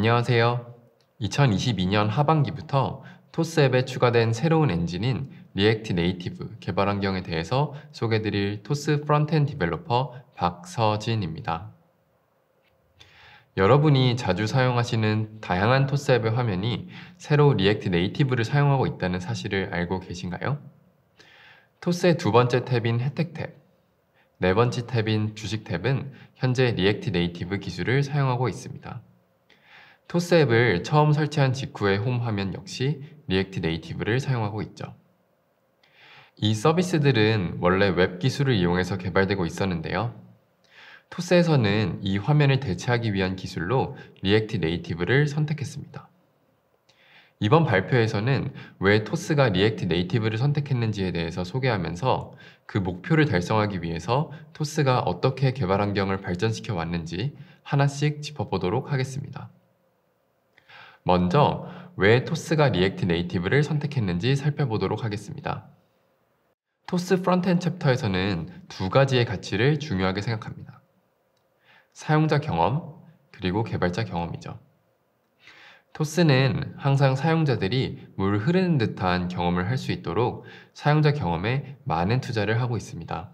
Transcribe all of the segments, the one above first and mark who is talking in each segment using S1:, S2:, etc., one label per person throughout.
S1: 안녕하세요. 2022년 하반기부터 토스 앱에 추가된 새로운 엔진인 리액트 네이티브 개발 환경에 대해서 소개드릴 토스 프론트엔 디벨로퍼 박서진입니다. 여러분이 자주 사용하시는 다양한 토스 앱의 화면이 새로 리액트 네이티브를 사용하고 있다는 사실을 알고 계신가요? 토스의 두 번째 탭인 혜택 탭, 네 번째 탭인 주식 탭은 현재 리액트 네이티브 기술을 사용하고 있습니다. 토스 앱을 처음 설치한 직후의 홈 화면 역시 리액트 네이티브를 사용하고 있죠. 이 서비스들은 원래 웹 기술을 이용해서 개발되고 있었는데요. 토스에서는 이 화면을 대체하기 위한 기술로 리액트 네이티브를 선택했습니다. 이번 발표에서는 왜 토스가 리액트 네이티브를 선택했는지에 대해서 소개하면서 그 목표를 달성하기 위해서 토스가 어떻게 개발 환경을 발전시켜 왔는지 하나씩 짚어보도록 하겠습니다. 먼저 왜 토스가 리액트 네이티브를 선택했는지 살펴보도록 하겠습니다. 토스 프론트엔 챕터에서는 두 가지의 가치를 중요하게 생각합니다. 사용자 경험, 그리고 개발자 경험이죠. 토스는 항상 사용자들이 물 흐르는 듯한 경험을 할 수 있도록 사용자 경험에 많은 투자를 하고 있습니다.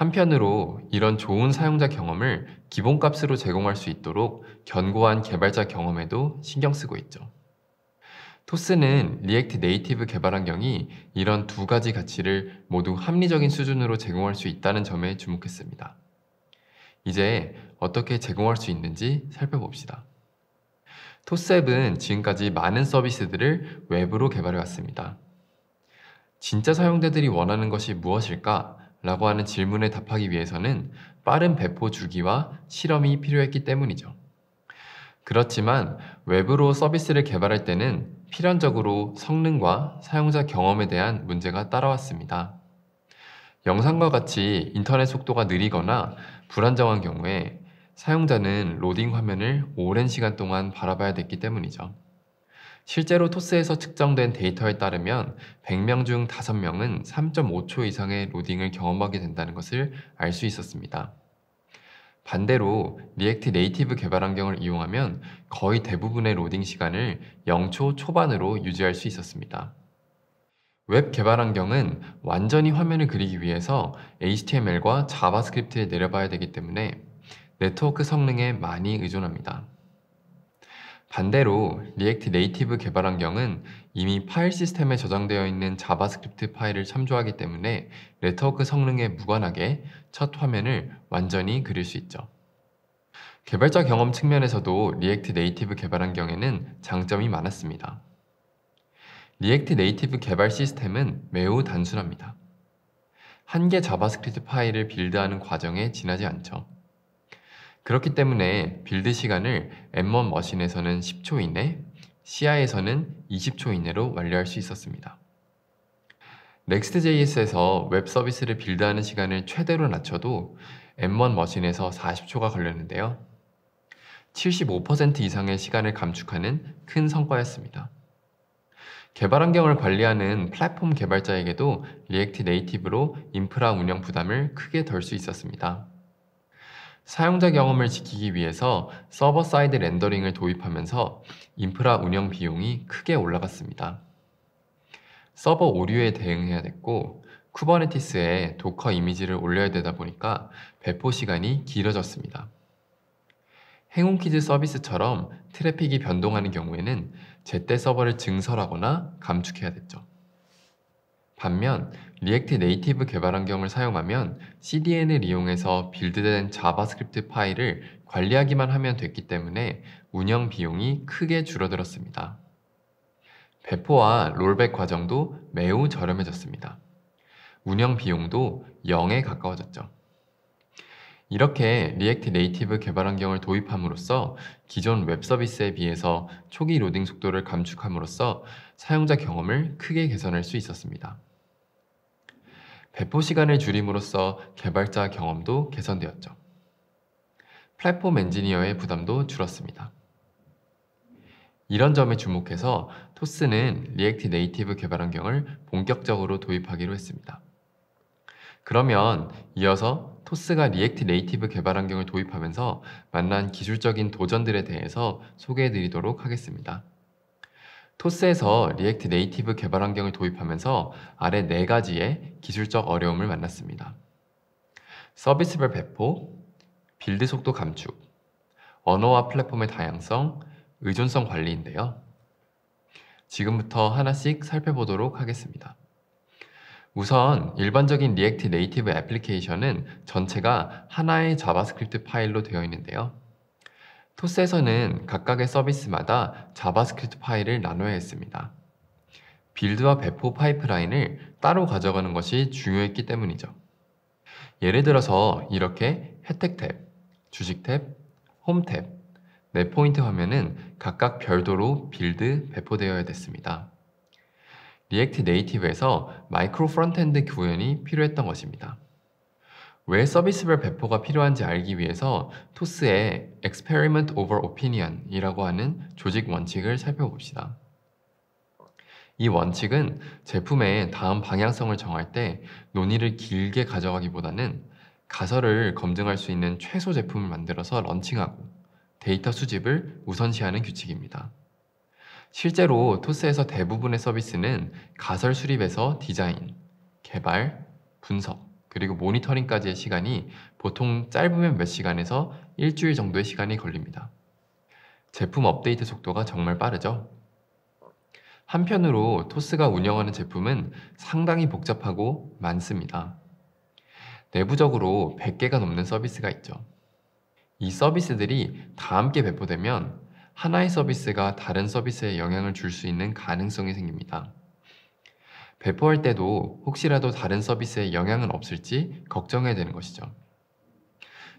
S1: 한편으로 이런 좋은 사용자 경험을 기본값으로 제공할 수 있도록 견고한 개발자 경험에도 신경 쓰고 있죠. 토스는 리액트 네이티브 개발 환경이 이런 두 가지 가치를 모두 합리적인 수준으로 제공할 수 있다는 점에 주목했습니다. 이제 어떻게 제공할 수 있는지 살펴봅시다. 토스앱은 지금까지 많은 서비스들을 웹으로 개발해 왔습니다. 진짜 사용자들이 원하는 것이 무엇일까 라고 하는 질문에 답하기 위해서는 빠른 배포 주기와 실험이 필요했기 때문이죠. 그렇지만 웹으로 서비스를 개발할 때는 필연적으로 성능과 사용자 경험에 대한 문제가 따라왔습니다. 영상과 같이 인터넷 속도가 느리거나 불안정한 경우에 사용자는 로딩 화면을 오랜 시간 동안 바라봐야 됐기 때문이죠. 실제로 토스에서 측정된 데이터에 따르면 100명 중 5명은 3.5초 이상의 로딩을 경험하게 된다는 것을 알 수 있었습니다. 반대로 리액트 네이티브 개발 환경을 이용하면 거의 대부분의 로딩 시간을 0초 초반으로 유지할 수 있었습니다. 웹 개발 환경은 완전히 화면을 그리기 위해서 HTML과 자바스크립트에 내려봐야 되기 때문에 네트워크 성능에 많이 의존합니다. 반대로 리액트 네이티브 개발 환경은 이미 파일 시스템에 저장되어 있는 자바스크립트 파일을 참조하기 때문에 네트워크 성능에 무관하게 첫 화면을 완전히 그릴 수 있죠. 개발자 경험 측면에서도 리액트 네이티브 개발 환경에는 장점이 많았습니다. 리액트 네이티브 개발 시스템은 매우 단순합니다. 한 개 자바스크립트 파일을 빌드하는 과정에 지나지 않죠. 그렇기 때문에 빌드 시간을 M1 머신에서는 10초 이내, 시야에서는 20초 이내로 완료할 수 있었습니다. Next.js에서 웹 서비스를 빌드하는 시간을 최대로 낮춰도 M1 머신에서 40초가 걸렸는데요. 75% 이상의 시간을 감축하는 큰 성과였습니다. 개발 환경을 관리하는 플랫폼 개발자에게도 리액트 네이티브로 인프라 운영 부담을 크게 덜 수 있었습니다. 사용자 경험을 지키기 위해서 서버 사이드 렌더링을 도입하면서 인프라 운영 비용이 크게 올라갔습니다. 서버 오류에 대응해야 됐고 쿠버네티스에 도커 이미지를 올려야 되다 보니까 배포 시간이 길어졌습니다. 행운키즈 서비스처럼 트래픽이 변동하는 경우에는 제때 서버를 증설하거나 감축해야 됐죠. 반면 리액트 네이티브 개발 환경을 사용하면 CDN을 이용해서 빌드된 자바스크립트 파일을 관리하기만 하면 됐기 때문에 운영 비용이 크게 줄어들었습니다. 배포와 롤백 과정도 매우 저렴해졌습니다. 운영 비용도 0에 가까워졌죠. 이렇게 리액트 네이티브 개발 환경을 도입함으로써 기존 웹 서비스에 비해서 초기 로딩 속도를 감축함으로써 사용자 경험을 크게 개선할 수 있었습니다. 배포 시간을 줄임으로써 개발자 경험도 개선되었죠. 플랫폼 엔지니어의 부담도 줄었습니다. 이런 점에 주목해서 토스는 리액트 네이티브 개발 환경을 본격적으로 도입하기로 했습니다. 그러면 이어서 토스가 리액트 네이티브 개발 환경을 도입하면서 만난 기술적인 도전들에 대해서 소개해 드리도록 하겠습니다. 토스에서 리액트 네이티브 개발 환경을 도입하면서 아래 네 가지의 기술적 어려움을 만났습니다. 서비스별 배포, 빌드 속도 감축, 언어와 플랫폼의 다양성, 의존성 관리인데요. 지금부터 하나씩 살펴보도록 하겠습니다. 우선 일반적인 리액트 네이티브 애플리케이션은 전체가 하나의 자바스크립트 파일로 되어 있는데요. 토스에서는 각각의 서비스마다 자바스크립트 파일을 나눠야 했습니다. 빌드와 배포 파이프라인을 따로 가져가는 것이 중요했기 때문이죠. 예를 들어서 이렇게 혜택 탭, 주식 탭, 홈 탭, 내포인트 네 화면은 각각 별도로 빌드, 배포되어야 됐습니다. 리액트 네이티브에서 마이크로 프론트엔드 구현이 필요했던 것입니다. 왜 서비스별 배포가 필요한지 알기 위해서 토스의 Experiment over Opinion이라고 하는 조직 원칙을 살펴봅시다. 이 원칙은 제품의 다음 방향성을 정할 때 논의를 길게 가져가기보다는 가설을 검증할 수 있는 최소 제품을 만들어서 런칭하고 데이터 수집을 우선시하는 규칙입니다. 실제로 토스에서 대부분의 서비스는 가설 수립에서 디자인, 개발, 분석, 그리고 모니터링까지의 시간이 보통 짧으면 몇 시간에서 일주일 정도의 시간이 걸립니다. 제품 업데이트 속도가 정말 빠르죠? 한편으로 토스가 운영하는 제품은 상당히 복잡하고 많습니다. 내부적으로 100개가 넘는 서비스가 있죠. 이 서비스들이 다 함께 배포되면 하나의 서비스가 다른 서비스에 영향을 줄 수 있는 가능성이 생깁니다. 배포할 때도 혹시라도 다른 서비스에 영향은 없을지 걱정해야 되는 것이죠.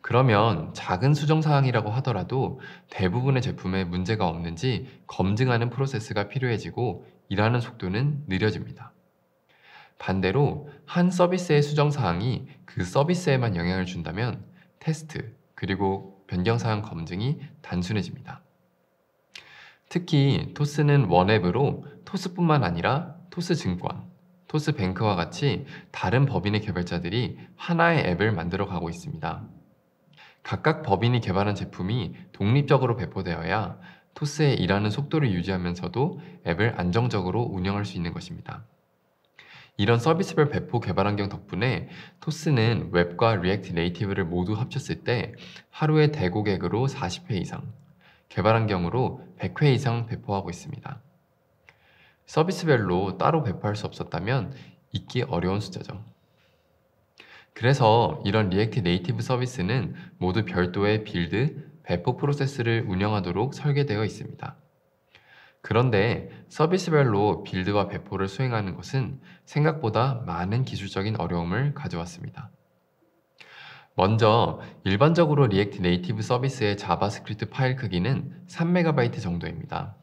S1: 그러면 작은 수정 사항이라고 하더라도 대부분의 제품에 문제가 없는지 검증하는 프로세스가 필요해지고 일하는 속도는 느려집니다. 반대로 한 서비스의 수정 사항이 그 서비스에만 영향을 준다면 테스트 그리고 변경 사항 검증이 단순해집니다. 특히 토스는 원앱으로 토스뿐만 아니라 토스증권, 토스뱅크와 같이 다른 법인의 개발자들이 하나의 앱을 만들어 가고 있습니다. 각각 법인이 개발한 제품이 독립적으로 배포되어야 토스의 일하는 속도를 유지하면서도 앱을 안정적으로 운영할 수 있는 것입니다. 이런 서비스별 배포 개발 환경 덕분에 토스는 웹과 리액트 네이티브를 모두 합쳤을 때 하루에 대고객으로 40회 이상, 개발 환경으로 100회 이상 배포하고 있습니다. 서비스별로 따로 배포할 수 없었다면 잊기 어려운 숫자죠. 그래서 이런 리액트 네이티브 서비스는 모두 별도의 빌드, 배포 프로세스를 운영하도록 설계되어 있습니다. 그런데 서비스별로 빌드와 배포를 수행하는 것은 생각보다 많은 기술적인 어려움을 가져왔습니다. 먼저 일반적으로 리액트 네이티브 서비스의 자바스크립트 파일 크기는 3MB 정도입니다.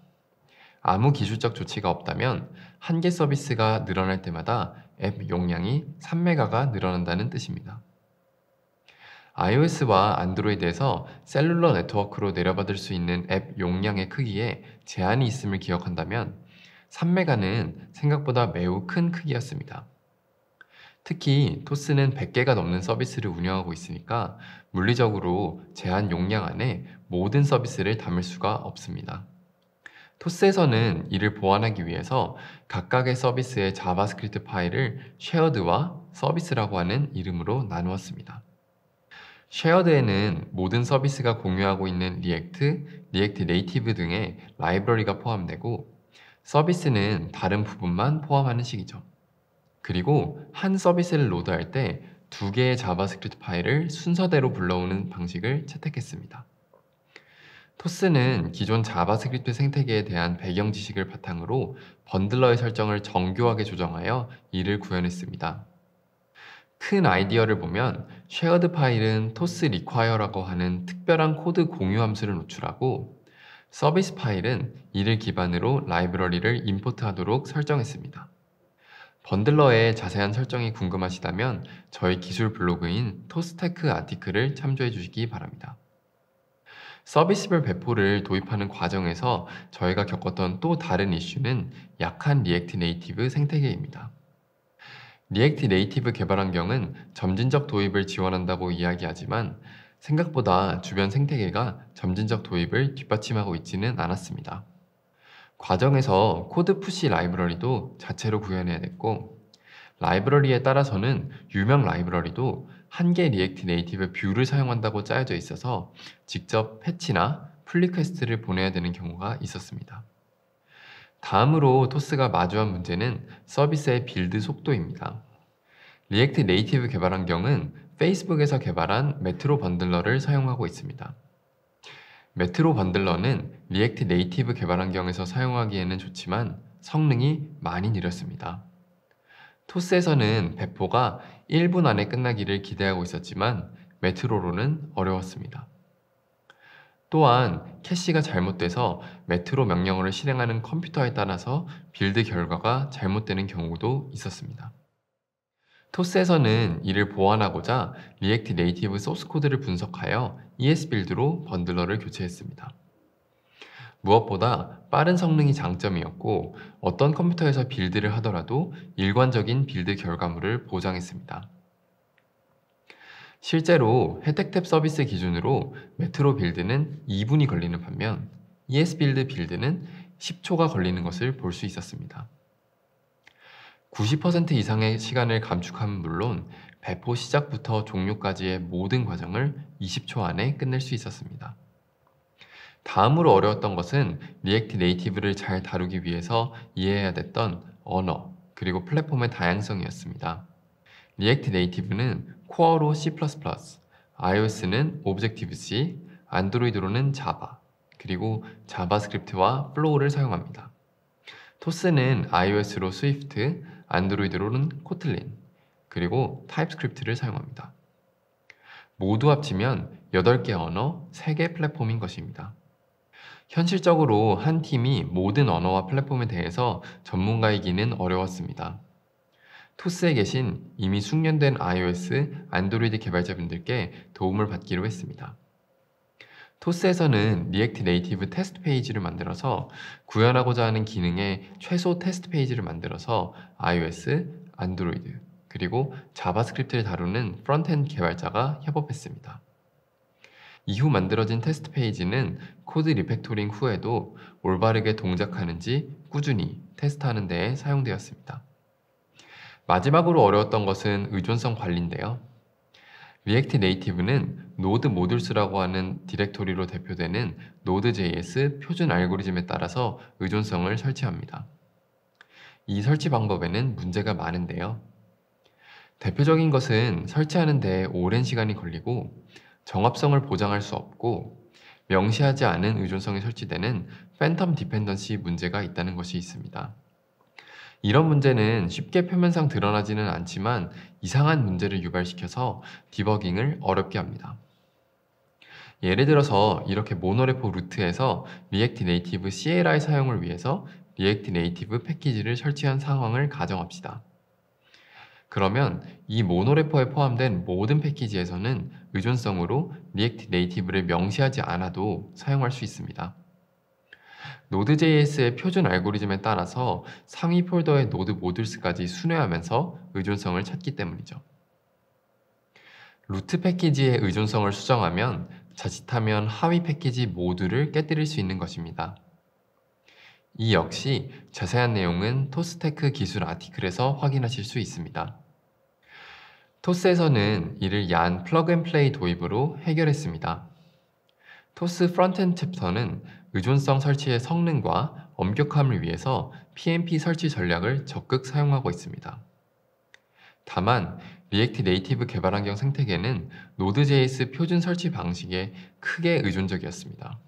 S1: 아무 기술적 조치가 없다면 한 개 서비스가 늘어날 때마다 앱 용량이 3메가가 늘어난다는 뜻입니다. iOS와 안드로이드에서 셀룰러 네트워크로 내려받을 수 있는 앱 용량의 크기에 제한이 있음을 기억한다면 3메가는 생각보다 매우 큰 크기였습니다. 특히 토스는 100개가 넘는 서비스를 운영하고 있으니까 물리적으로 제한 용량 안에 모든 서비스를 담을 수가 없습니다. 토스에서는 이를 보완하기 위해서 각각의 서비스의 자바스크립트 파일을 쉐어드와 서비스라고 하는 이름으로 나누었습니다. 쉐어드에는 모든 서비스가 공유하고 있는 리액트, 리액트 네이티브 등의 라이브러리가 포함되고 서비스는 다른 부분만 포함하는 식이죠. 그리고 한 서비스를 로드할 때 두 개의 자바스크립트 파일을 순서대로 불러오는 방식을 채택했습니다. 토스는 기존 자바스크립트 생태계에 대한 배경 지식을 바탕으로 번들러의 설정을 정교하게 조정하여 이를 구현했습니다. 큰 아이디어를 보면 쉐어드 파일은 토스 리콰이어라고 하는 특별한 코드 공유 함수를 노출하고 서비스 파일은 이를 기반으로 라이브러리를 임포트하도록 설정했습니다. 번들러의 자세한 설정이 궁금하시다면 저희 기술 블로그인 토스테크 아티클을 참조해 주시기 바랍니다. 서비스별 배포를 도입하는 과정에서 저희가 겪었던 또 다른 이슈는 약한 리액트 네이티브 생태계입니다. 리액트 네이티브 개발 환경은 점진적 도입을 지원한다고 이야기하지만 생각보다 주변 생태계가 점진적 도입을 뒷받침하고 있지는 않았습니다. 과정에서 코드 푸시 라이브러리도 자체로 구현해야 됐고 라이브러리에 따라서는 유명 라이브러리도 한개 리액트 네이티브 뷰를 사용한다고 짜여져 있어서 직접 패치나 풀 리퀘스트를 보내야 되는 경우가 있었습니다. 다음으로 토스가 마주한 문제는 서비스의 빌드 속도입니다. 리액트 네이티브 개발 환경은 페이스북에서 개발한 메트로 번들러를 사용하고 있습니다. 메트로 번들러는 리액트 네이티브 개발 환경에서 사용하기에는 좋지만 성능이 많이 느렸습니다. 토스에서는 배포가 1분 안에 끝나기를 기대하고 있었지만 메트로로는 어려웠습니다. 또한 캐시가 잘못돼서 메트로 명령어를 실행하는 컴퓨터에 따라서 빌드 결과가 잘못되는 경우도 있었습니다. 토스에서는 이를 보완하고자 리액트 네이티브 소스 코드를 분석하여 ES 빌드로 번들러를 교체했습니다. 무엇보다 빠른 성능이 장점이었고 어떤 컴퓨터에서 빌드를 하더라도 일관적인 빌드 결과물을 보장했습니다. 실제로 혜택탭 서비스 기준으로 메트로 빌드는 2분이 걸리는 반면 ES 빌드 빌드는 10초가 걸리는 것을 볼 수 있었습니다. 90% 이상의 시간을 감축함 물론 배포 시작부터 종료까지의 모든 과정을 20초 안에 끝낼 수 있었습니다. 다음으로 어려웠던 것은 리액트 네이티브를 잘 다루기 위해서 이해해야 됐던 언어 그리고 플랫폼의 다양성이었습니다. 리액트 네이티브는 코어로 C++, iOS는 오브젝티브-C, 안드로이드로는 자바, 그리고 자바스크립트와 플로우를 사용합니다. 토스는 iOS로 Swift, 안드로이드로는 코틀린, 그리고 타입스크립트를 사용합니다. 모두 합치면 8개 언어, 3개 플랫폼인 것입니다. 현실적으로 한 팀이 모든 언어와 플랫폼에 대해서 전문가이기는 어려웠습니다. 토스에 계신 이미 숙련된 iOS, 안드로이드 개발자분들께 도움을 받기로 했습니다. 토스에서는 리액트 네이티브 테스트 페이지를 만들어서 구현하고자 하는 기능의 최소 테스트 페이지를 만들어서 iOS, 안드로이드, 그리고 자바스크립트를 다루는 프론트엔드 개발자가 협업했습니다. 이후 만들어진 테스트 페이지는 코드 리팩토링 후에도 올바르게 동작하는지 꾸준히 테스트하는 데 사용되었습니다. 마지막으로 어려웠던 것은 의존성 관리인데요. React n a t i v e 는 노드 모듈스라고 하는 디렉토리로 대표되는 n o d e j s 표준 알고리즘에 따라서 의존성을 설치합니다. 이 설치 방법에는 문제가 많은데요. 대표적인 것은 설치하는 데 오랜 시간이 걸리고 정합성을 보장할 수 없고 명시하지 않은 의존성이 설치되는 팬텀 디펜던시 문제가 있다는 것이 있습니다. 이런 문제는 쉽게 표면상 드러나지는 않지만 이상한 문제를 유발시켜서 디버깅을 어렵게 합니다. 예를 들어서 이렇게 모노레포 루트에서 리액트 네이티브 CLI 사용을 위해서 리액트 네이티브 패키지를 설치한 상황을 가정합시다. 그러면 이모노레퍼에 포함된 모든 패키지에서는 의존성으로 React n a t i v e 를 명시하지 않아도 사용할 수 있습니다. Node.js의 표준 알고리즘에 따라서 상위 폴더의 Node 모듈스까지 순회하면서 의존성을 찾기 때문이죠. 루트 패키지의 의존성을 수정하면 자칫하면 하위 패키지 모두를 깨뜨릴 수 있는 것입니다. 이 역시 자세한 내용은 토스테크 기술 아티클에서 확인하실 수 있습니다. 토스에서는 이를 야한 플러그앤플레이 도입으로 해결했습니다. 토스 프론트엔 챕터는 의존성 설치의 성능과 엄격함을 위해서 PMP 설치 전략을 적극 사용하고 있습니다. 다만 리액트 네이티브 개발 환경 생태계는 노드.js 표준 설치 방식에 크게 의존적이었습니다.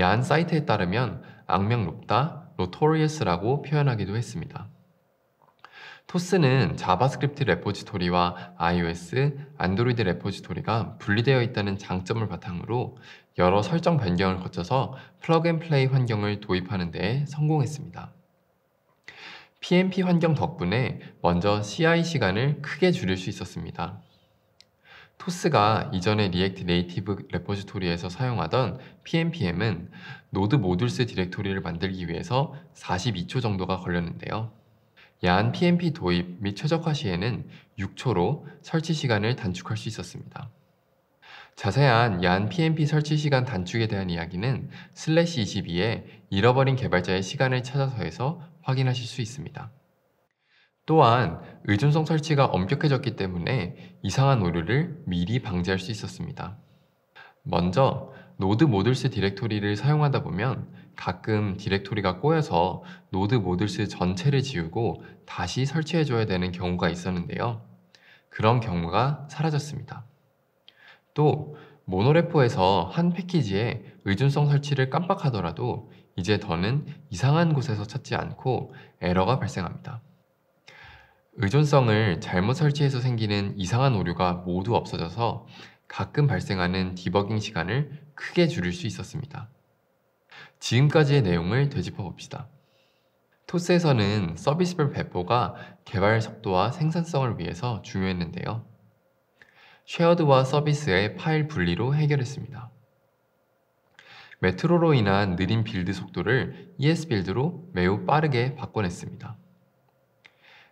S1: 야한 사이트에 따르면 악명 높다, 로토리어스라고 표현하기도 했습니다. 토스는 자바스크립트 레포지토리와 iOS, 안드로이드 레포지토리가 분리되어 있다는 장점을 바탕으로 여러 설정 변경을 거쳐서 플러그앤플레이 환경을 도입하는 데 성공했습니다. PMP 환경 덕분에 먼저 CI 시간을 크게 줄일 수 있었습니다. 토스가 이전에 리액트 네이티브 레포지토리에서 사용하던 PMPM은 노드 모듈스 디렉토리를 만들기 위해서 42초 정도가 걸렸는데요. 야한 PMP 도입 및 최적화 시에는 6초로 설치 시간을 단축할 수 있었습니다. 자세한 야한 PMP 설치 시간 단축에 대한 이야기는 슬래시 22에 잃어버린 개발자의 시간을 찾아서에서 확인하실 수 있습니다. 또한 의존성 설치가 엄격해졌기 때문에 이상한 오류를 미리 방지할 수 있었습니다. 먼저 노드 모듈스 디렉토리를 사용하다 보면 가끔 디렉토리가 꼬여서 노드 모듈스 전체를 지우고 다시 설치해줘야 되는 경우가 있었는데요. 그런 경우가 사라졌습니다. 또 모노레포에서 한 패키지에 의존성 설치를 깜빡하더라도 이제 더는 이상한 곳에서 찾지 않고 에러가 발생합니다. 의존성을 잘못 설치해서 생기는 이상한 오류가 모두 없어져서 가끔 발생하는 디버깅 시간을 크게 줄일 수 있었습니다. 지금까지의 내용을 되짚어 봅시다. 토스에서는 서비스별 배포가 개발 속도와 생산성을 위해서 중요했는데요. 쉐어드와 서비스의 파일 분리로 해결했습니다. 메트로로 인한 느린 빌드 속도를 ES 빌드로 매우 빠르게 바꿔냈습니다.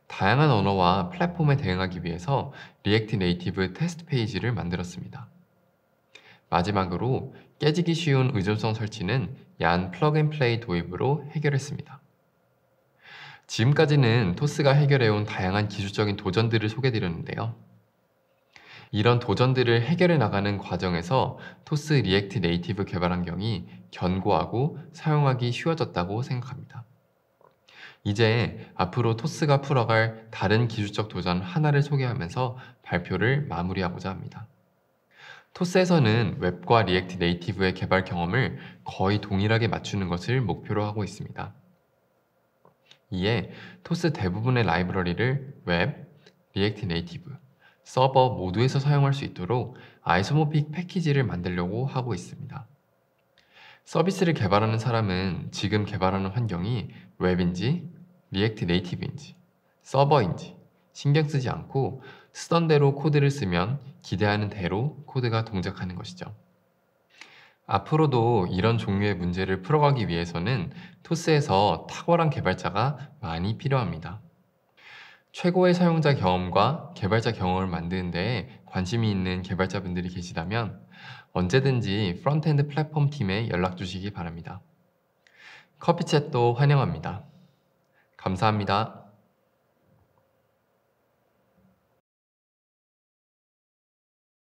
S1: 다양한 언어와 플랫폼에 대응하기 위해서 리액트 네이티브 테스트 페이지를 만들었습니다. 마지막으로 깨지기 쉬운 의존성 설치는 얀 플러그앤플레이 도입으로 해결했습니다. 지금까지는 토스가 해결해온 다양한 기술적인 도전들을 소개드렸는데요. 이런 도전들을 해결해 나가는 과정에서 토스 리액트 네이티브 개발 환경이 견고하고 사용하기 쉬워졌다고 생각합니다. 이제 앞으로 토스가 풀어갈 다른 기술적 도전 하나를 소개하면서 발표를 마무리하고자 합니다. 토스에서는 웹과 리액트 네이티브의 개발 경험을 거의 동일하게 맞추는 것을 목표로 하고 있습니다. 이에 토스 대부분의 라이브러리를 웹, 리액트 네이티브, 서버 모두에서 사용할 수 있도록 아이소모픽 패키지를 만들려고 하고 있습니다. 서비스를 개발하는 사람은 지금 개발하는 환경이 웹인지, 리액트 네이티브인지, 서버인지, 신경 쓰지 않고 쓰던 대로 코드를 쓰면 기대하는 대로 코드가 동작하는 것이죠. 앞으로도 이런 종류의 문제를 풀어가기 위해서는 토스에서 탁월한 개발자가 많이 필요합니다. 최고의 사용자 경험과 개발자 경험을 만드는 데 관심이 있는 개발자분들이 계시다면 언제든지 프론트엔드 플랫폼 팀에 연락 주시기 바랍니다. 커피챗도 환영합니다. 감사합니다.